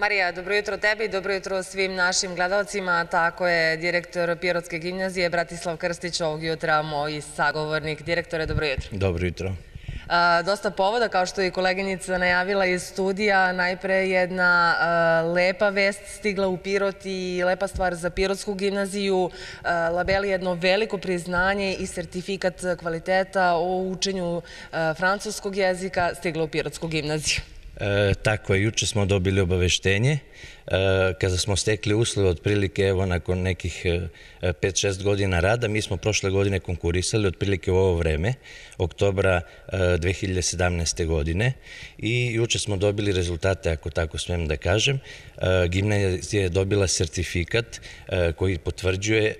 Marija, dobro jutro tebi dobro jutro svim našim gledalcima. Tako je direktor Pirotske gimnazije Bratislav Krstić ovog jutra moj sagovornik. Direktore, dobro jutro. Dobro jutro. dosta povoda, kao što je i koleginica najavila iz studija. Najpre jedna lepa vest stigla u Pirot i lepa stvar za Pirotsku gimnaziju. A, labeli jedno veliko priznanje i sertifikat kvaliteta o učenju francuskog jezika stigla u Pirotsku gimnaziju. E, tako je, juče smo dobili obaveštenje. E, kada smo stekli uslove, otprilike, evo, nakon nekih 5-6 e, godina rada, mi smo prošle godine konkurisali otprilike u ovo vreme, oktobra 2017. E, godine i juče smo dobili rezultate, ako tako smem da kažem. Gimnazija je dobila sertifikat koji potvrđuje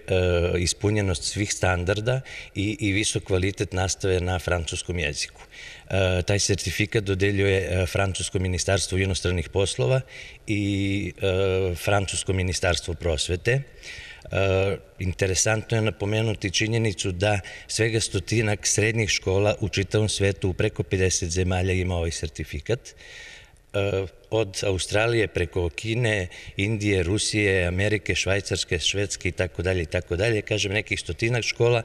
ispunjenost svih standarda i, i visok kvalitet nastave na francuskom jeziku. Eh, taj sertifikat dodeljuje eh, Francusko ministarstvo inostranih poslova i eh, Francusko ministarstvo prosvete. Interesantno je napomenuti činjenicu da svega stotinak srednjih škola u čitavom svetu u preko 50 zemalja ima ovaj sertifikat od Australije preko Kine, Indije, Rusije, Amerike, Švajcarske, Švedske i tako dalje i tako dalje. Kažem, nekih stotinak škola,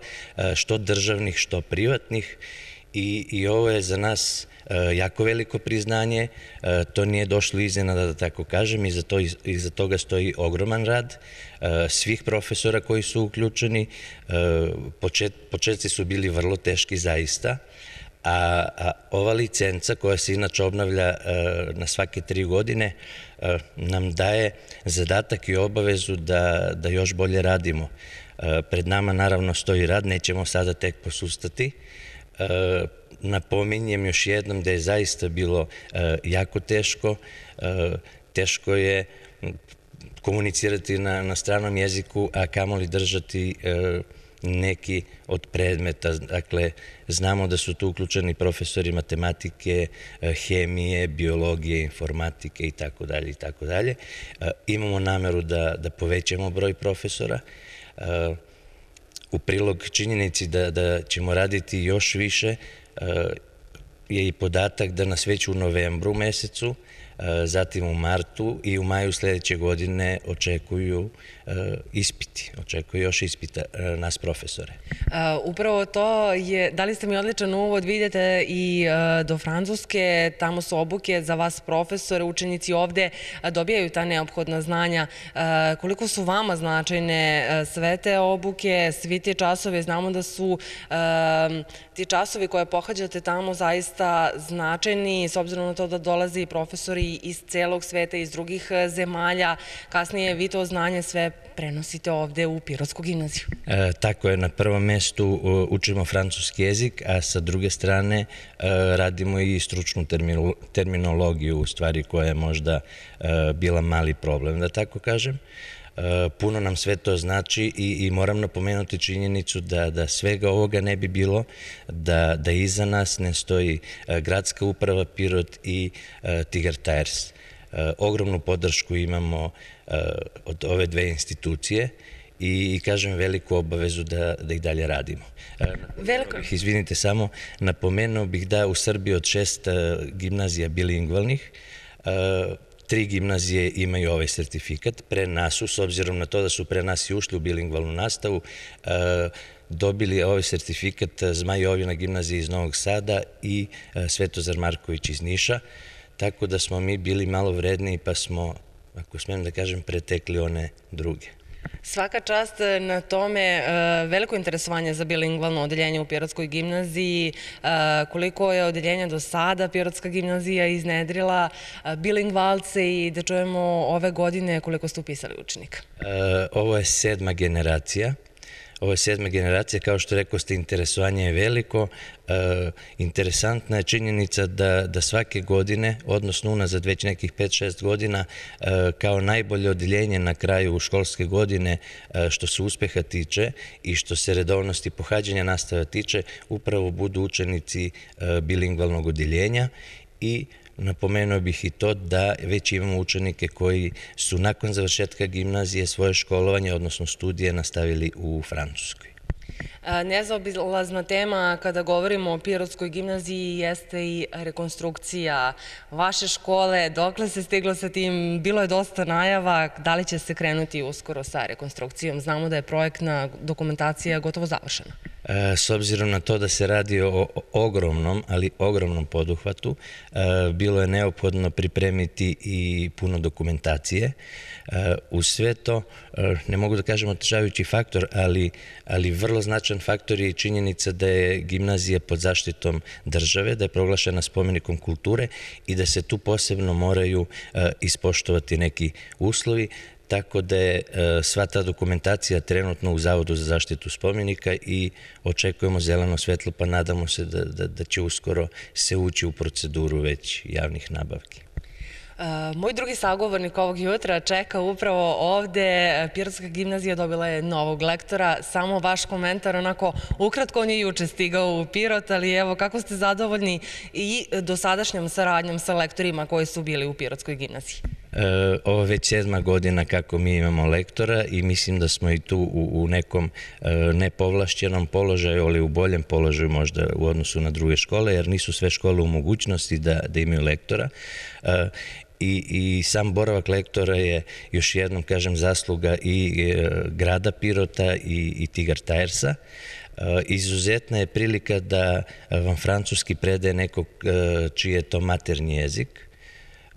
što državnih, što privatnih i, i ovo je za nas e, jako veliko priznanje, e, to nije došlo iznenada da tako kažem i za iza toga stoji ogroman rad e, svih profesora koji su uključeni, početci su bili vrlo teški zaista, a, ova licenca koja se inače obnavlja na svake tri godine nam daje zadatak i obavezu da, da još bolje radimo. pred nama naravno stoji rad, nećemo sada tek posustati, Napominjem još jednom da je zaista bilo e, jako teško, e, teško je komunicirati na, na stranom jeziku, a kamoli držati e, neki od predmeta. Dakle, znamo da su tu uključeni profesori matematike, hemije, biologije, informatike i tako dalje i tako dalje. Imamo nameru da, da povećamo broj profesora. E, u prilog činjenici da, da ćemo raditi još više e, je i podatak da nas već u novembru mesecu Eh, zatim u martu i u maju sledeće godine očekuju eh, ispiti, očekuju još ispita eh, nas profesore. Upravo to je, dali ste mi odličan uvod, vidite i do Francuske, tamo su obuke za vas profesore, učenici ovde dobijaju ta neophodna znanja. Koliko su vama značajne sve te obuke, svi te časove, znamo da su ti časovi koje pohađate tamo zaista značajni, s obzirom na to da dolaze i profesori iz celog sveta, iz drugih e, zemalja. Kasnije vi to znanje sve prenosite ovde u Pirotsku gimnaziju. E, tako je, na prvom mestu učimo francuski jezik, a sa druge strane e, radimo i stručnu terminologiju, u stvari koja je možda e, bila mali problem, da tako kažem. Eh, puno nam sve to znači i, i moram napomenuti činjenicu da, da svega ovoga ne bi bilo, da, da iza nas ne stoji eh, gradska uprava Pirot i eh, Tiger Tires. Ogromnu podršku imamo od ove dve institucije i, i kažem veliku obavezu da, da i dalje radimo. Veliko. Izvinite samo, napomenuo bih da u Srbiji od šest gimnazija bilingvalnih, tri gimnazije imaju ovaj sertifikat. Pre nasu, s obzirom na to da su pre nas i ušli u bilingvalnu nastavu, e, dobili ovaj sertifikat e, Zmajovina gimnazije iz Novog Sada i e, Svetozar Marković iz Niša, tako da smo mi bili malo vredniji pa smo, ako smem da kažem, pretekli one druge. Svaka čast na tome, e, veliko interesovanje za bilingvalno odeljenje u Pirotskoj gimnaziji, e, koliko je odeljenja do sada Pirotska gimnazija iznedrila, e, bilingvalce i da čujemo ove godine koliko ste upisali učenika. Ovo je sedma generacija ova sedma generacija, kao što rekao ste, interesovanje je veliko. E, interesantna je činjenica da, da svake godine, odnosno unazad već nekih 5-6 godina, e, kao najbolje odeljenje na kraju školske godine e, što se uspeha tiče i što se redovnosti pohađanja nastava tiče, upravo budu učenici e, bilingvalnog odeljenja i učenici Napomenuo bih i to da već imamo učenike koji su nakon završetka gimnazije svoje školovanje, odnosno studije, nastavili u Francuskoj. Nezaobilazna tema kada govorimo o Pirotskoj gimnaziji jeste i rekonstrukcija vaše škole. Dokle se stiglo sa tim? Bilo je dosta najava. Da li će se krenuti uskoro sa rekonstrukcijom? Znamo da je projektna dokumentacija gotovo završena. E, s obzirom na to da se radi o ogromnom, ali ogromnom poduhvatu, e, bilo je neophodno pripremiti i puno dokumentacije. E, U sve to, ne mogu da kažem otežavajući faktor, ali, ali vrlo značan faktor je i činjenica da je gimnazija pod zaštitom države, da je proglašena spomenikom kulture i da se tu posebno moraju e, ispoštovati neki uslovi tako da je e, sva ta dokumentacija trenutno u Zavodu za zaštitu spomenika i očekujemo zeleno svetlo, pa nadamo se da, da, da će uskoro se ući u proceduru već javnih nabavki. Eh, moj drugi sagovornik ovog jutra čeka upravo ovde. Pirotska gimnazija dobila je novog lektora. Samo vaš komentar, onako, ukratko on je juče stigao u Pirot, ali evo, kako ste zadovoljni i dosadašnjom saradnjom sa lektorima koji su bili u Pirotskoj gimnaziji? E, ovo je već sedma godina kako mi imamo lektora i mislim da smo i tu u, nekom eh, nepovlašćenom položaju, ali u boljem položaju možda u odnosu na druge škole, jer nisu sve škole u mogućnosti da, da imaju lektora i, i sam boravak lektora je još jednom, kažem, zasluga i e, grada Pirota i, i Tigar Tajersa. E, izuzetna je prilika da vam francuski predaje nekog e, čiji je to maternji jezik.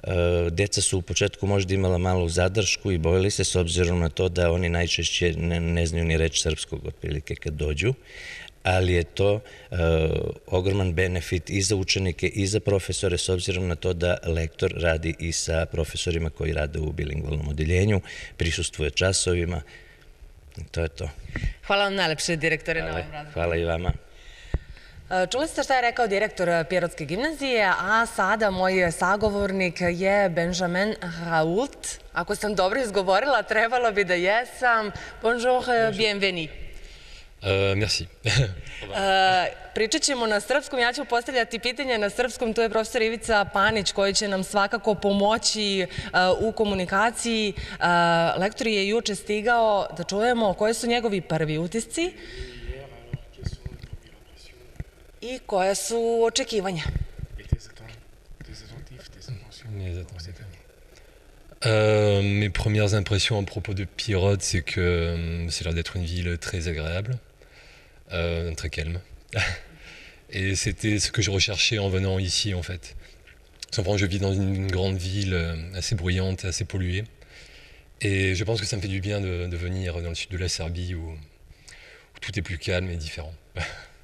E, deca su u početku možda imala malu zadršku i bojili se s obzirom na to da oni najčešće ne, ne znaju ni reč srpskog otprilike kad dođu ali je to e, ogroman benefit i za učenike i za profesore s obzirom na to da lektor radi i sa profesorima koji rade u bilingvalnom odeljenju, prisustuje časovima, to je to. Hvala vam najlepše, direktore, hvala, na ovom radu. Hvala i vama. E, čuli ste šta je rekao direktor e, Pirotske gimnazije, a sada moj sagovornik je Benjamin Raoult. Ako sam dobro izgovorila, trebalo bi da jesam. Bonjour, e, bienvenue. E, merci. E, pričat ćemo na srpskom, ja ću postavljati pitanje na srpskom, tu je profesor Ivica Panić koji će nam svakako pomoći e, u komunikaciji. E, lektor je juče stigao da čujemo koji su njegovi prvi utisci i koja su očekivanja. Euh, mes premières impressions à propos de Pirot, c'est que c'est l'air d'être une ville très agréable. Euh, très calme. et c'était ce que je recherchais en venant ici en fait. Sans je vis dans une grande ville euh, assez bruyante, assez polluée. Et je pense que ça me fait du bien de, venir dans le sud de la Serbie où tout est plus calme et différent.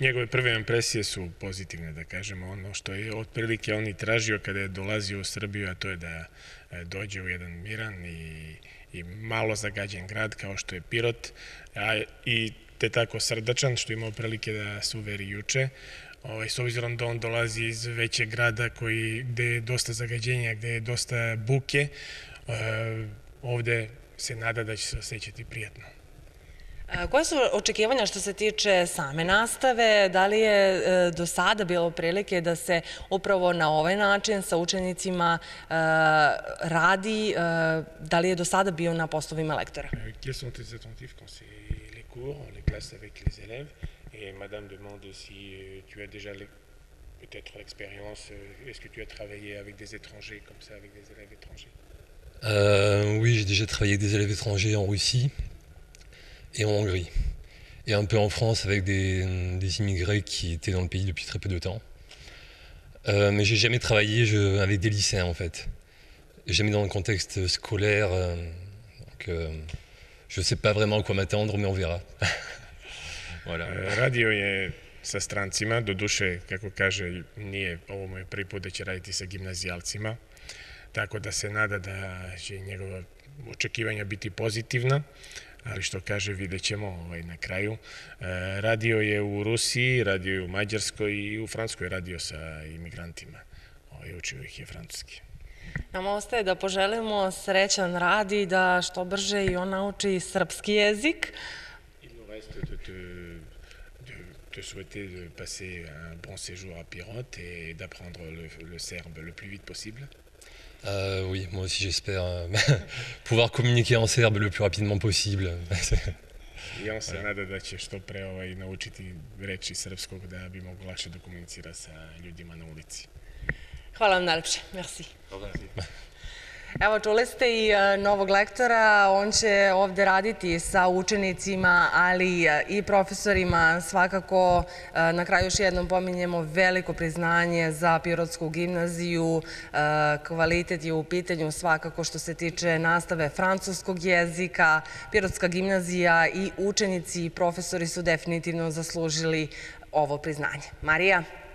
Njegove prve impresije su pozitivne, da kažemo. Ono što je otprilike on i tražio kada je dolazio u Srbiju, a to je da e, dođe u jedan miran i, i malo zagađen grad kao što je Pirot, a, i te tako srdačan, što imao prilike da se uveri juče. Ovaj, s obzirom da on dolazi iz većeg grada koji, gde je dosta zagađenja, gde je dosta buke, e, ovde se nada da će se osjećati prijatno. Koje su očekivanja što se tiče same nastave? Da li je e, do sada bilo prilike da se upravo na ovaj način sa učenicima e, radi? E, da li je do sada bio na poslovima lektora? Kje su te attendifs quand se le kur, le klasa vek les élèves? E, madame demande si tu je as déjà peut-être l'expérience, est-ce que tu as travaillé avec des étrangers comme ça, avec des élèves étrangers? Euh, oui, j'ai déjà travaillé avec des élèves étrangers en Russie. et en Hongrie. Et un peu en France avec des, mm, des immigrés qui étaient dans le pays depuis très peu de temps. Euh, mais j'ai jamais travaillé je, avec des lycéens en fait. Jamais dans le contexte scolaire. Euh, donc euh, je sais pas vraiment à quoi m'attendre, mais on verra. voilà. Euh, radio est sa strancima, doduše, kako kaže, nije, ovo mu je prvi put da će raditi sa gimnazijalcima, tako da se nada da će njegova očekivanja biti pozitivna. ali što kaže, vidjet ćemo ovaj, na kraju. E, radio je u Rusiji, radio je u Mađarskoj i u Francuskoj radio sa imigrantima. Ovaj, učio ih je francuski. Nam ostaje da poželimo srećan rad i da što brže i on nauči srpski jezik. Il nous reste de te te souhaiter de passer un bon séjour à Pirot et d'apprendre le, le serbe le plus vite possible. euh, Oui, moi aussi j'espère euh, pouvoir communiquer en serbe le plus rapidement possible. Ja on se voilà. nada da će što pre ovaj, naučiti reći srpskog da bi mogu lakše da komunicira sa ljudima na ulici. Hvala vam najlepše. Merci. Hvala. Evo, čuli ste i e, novog lektora, on će ovde raditi sa učenicima, ali e, i profesorima. Svakako, e, na kraju još jednom pominjemo veliko priznanje za Pirotsku gimnaziju. Kvalitet je u pitanju svakako što se tiče nastave francuskog jezika. Pirotska gimnazija i učenici i profesori su definitivno zaslužili ovo priznanje. Marija?